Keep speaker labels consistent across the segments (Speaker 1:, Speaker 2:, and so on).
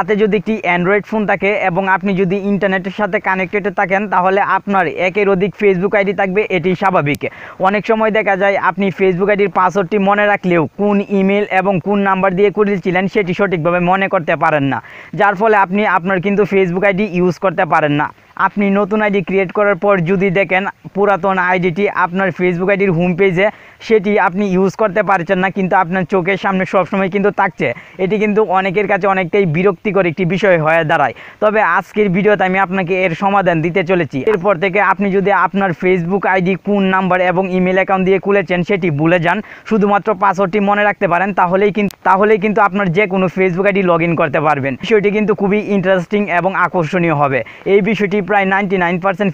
Speaker 1: হাতে যদি একটি অ্যান্ড্রয়েড ফোন থাকে এবং আপনি যদি ইন্টারনেটের সাথে কানেক্টেড থাকেন তাহলে আপনার একের অধিক ফেসবুক আইডি থাকবে এটি স্বাভাবিক অনেক সময় দেখা যায় আপনি ফেসবুক আইডির পাসওয়ার্ডটি মনে রাখলেও কোন ইমেল এবং কোন নাম্বার দিয়ে করেছিলেন সেটি সঠিকভাবে মনে করতে পারেন না যার ফলে আপনি আপনার কিন্তু ফেসবুক আইডি ইউজ করতে পারেন না আপনি নতুন আইডি ক্রিয়েট করার পর যদি দেখেন পুরাতন আইডিটি আপনার ফেসবুক আইডির হোম পেজে সেটি আপনি ইউজ করতে পারছেন না কিন্তু আপনার চোখের সামনে সবসময় কিন্তু থাকছে এটি কিন্তু অনেকের কাছে অনেকটাই বিরক্তিকর একটি বিষয় হয়ে দাঁড়ায় তবে আজকের ভিডিওতে আমি আপনাকে এর সমাধান দিতে চলেছি এরপর থেকে আপনি যদি আপনার ফেসবুক আইডি কোন নাম্বার এবং ইমেল অ্যাকাউন্ট দিয়ে খুলেছেন সেটি ভুলে যান শুধুমাত্র পাসওয়ার্ডটি মনে রাখতে পারেন তাহলেই কিন্তু তাহলে কিন্তু আপনার যে কোনো ফেসবুক আইডি লগ করতে পারবেন বিষয়টি কিন্তু খুবই ইন্টারেস্টিং এবং আকর্ষণীয় হবে এই বিষয়টি প্রায় নাইনটি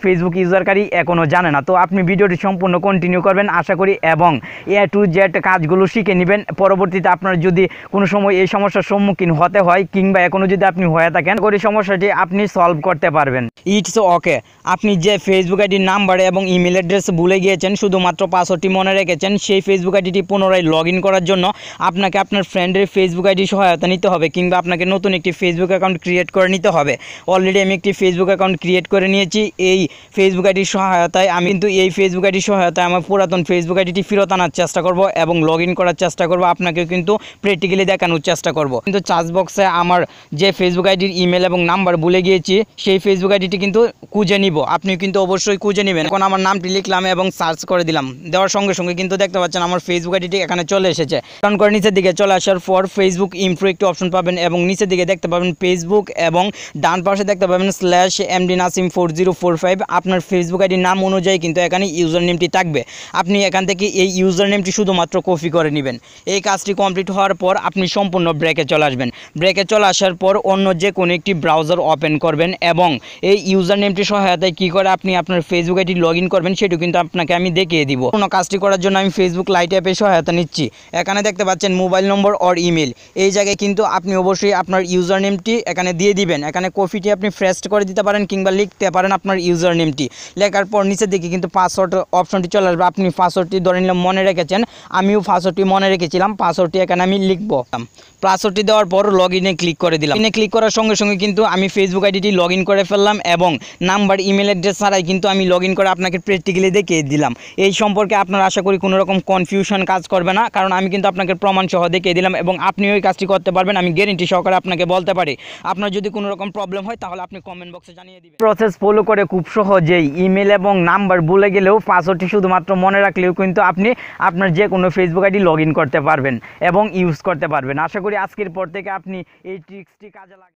Speaker 1: ফেসবুক ইউজারকারী এখনও জানে না তো আপনি ভিডিওটি সম্পূর্ণ কন্টিনিউ করবেন আশা করি এবং এ টু জেড কাজগুলো শিখে নেবেন পরবর্তীতে আপনার যদি কোনো সময় এই সমস্যার সম্মুখীন হতে হয় কিংবা এখনও যদি আপনি হয়ে থাকেন করে সমস্যাটি আপনি সলভ করতে পারবেন ইটস ওকে আপনি যে ফেসবুক আইডির নাম্বার এবং ইমেল অ্যাড্রেস ভুলে গিয়েছেন শুধুমাত্র পাসওয়ার্ডটি মনে রেখেছেন সেই ফেসবুক আইডিটি পুনরায় লগ করার জন্য আপনাকে আপনার ফ্রেন্ডের ফেসবুক আইডি সহায়তা নিতে হবে কিংবা আপনাকে নতুন একটি ফেসবুক অ্যাকাউন্ট ক্রিয়েট করে নিতে হবে অলরেডি আমি একটি ফেসবুক অ্যাকাউন্ট ক্রিয়েট করে নিয়েছি এই ফেসবুক আইডির সহায়তায় আমি কিন্তু এই ফেসবুক আইডির সহায়তায় আমার পুরাতন ফেসবুক আইডিটি ফেরত আনার চেষ্টা করব এবং লগ করার চেষ্টা করব আপনাকেও কিন্তু প্র্যাকটিক্যালি দেখানোর চেষ্টা করব কিন্তু চার্জ বক্সে আমার যে ফেসবুক আইডির ইমেল এবং নাম্বার ভুলে গিয়েছি সেই ফেসবুক আইডিটি কিন্তু খুঁজে নিব আপনি কিন্তু অবশ্যই খুঁজে নেবেন এখন আমার নামটি লিখলাম এবং সার্চ করে দিলাম দেওয়ার সঙ্গে সঙ্গে কিন্তু দেখতে পাচ্ছেন আমার ফেসবুক আইডিটি এখানে চলে এসেছে কারণ করে নিচের দিকে চলে আসে আসার পর ফেসবুক ইমপ্রো একটি অপশন পাবেন এবং নিচের দিকে দেখতে পাবেন ফেসবুক এবং ডান পাশে দেখতে পাবেন slash MD Nasim four zero four five আপনার ফেসবুক আইডির নাম অনুযায়ী কিন্তু এখানে ইউজার নেমটি থাকবে আপনি এখান থেকে এই ইউজার নেমটি শুধুমাত্র কপি করে নেবেন এই কাজটি কমপ্লিট হওয়ার পর আপনি সম্পূর্ণ ব্রেকে চলে আসবেন ব্রেকে চলে আসার পর অন্য যে কোনো একটি ব্রাউজার ওপেন করবেন এবং এই ইউজার নেমটির সহায়তায় কী করে আপনি আপনার ফেসবুক আইডি লগ করবেন সেটি কিন্তু আপনাকে আমি দেখিয়ে দিব কোনো কাজটি করার জন্য আমি ফেসবুক লাইট অ্যাপের সহায়তা নিচ্ছি এখানে দেখতে পাচ্ছেন মোবাইল নম্বর অর ইমেল এই জায়গায় কিন্তু আপনি অবশ্যই আপনার ইউজার নেমটি এখানে দিয়ে দিবেন এখানে কপিটি আপনি ফ্রেস্ট করে দিতে পারেন কিংবা লিখতে পারেন আপনার ইউজার নেমটি লেখার পর নিচের দিকে কিন্তু পাসওয়ার্ড অপশনটি চলে আসবে আপনি পাসওয়ার্ডটি ধরে নিলাম মনে রেখেছেন আমিও পাসওয়ার্ডটি মনে রেখেছিলাম পাসওয়ার্ডটি এখানে আমি লিখব পাসওয়ার্ডটি দেওয়ার পর লগ ইনে ক্লিক করে দিলাম ইনে ক্লিক করার সঙ্গে সঙ্গে কিন্তু আমি ফেসবুক আইডিটি লগ করে ফেললাম এবং নাম্বার ইমেল অ্যাড্রেস ছাড়াই কিন্তু আমি লগ করে আপনাকে প্র্যাকটিক্যালি দেখিয়ে দিলাম এই সম্পর্কে আপনার আশা করি কোনোরকম কনফিউশন কাজ করবে না কারণ আমি কিন্তু আপনাকে প্রমাণ সহ দেখিয়ে দিলাম দিলাম এবং আপনি ওই কাজটি করতে পারবেন আমি গ্যারেন্টি সহকারে আপনাকে বলতে পারি আপনার যদি কোনো রকম প্রবলেম হয় তাহলে আপনি কমেন্ট বক্সে জানিয়ে দিবেন প্রসেস ফলো করে খুব সহজেই ইমেল এবং নাম্বার ভুলে গেলেও পাসওয়ার্ডটি শুধুমাত্র মনে রাখলেও কিন্তু আপনি আপনার যে কোনো ফেসবুক আইডি লগ করতে পারবেন এবং ইউজ করতে পারবেন আশা করি আজকের পর থেকে আপনি এই ট্রিক্সটি কাজে লাগান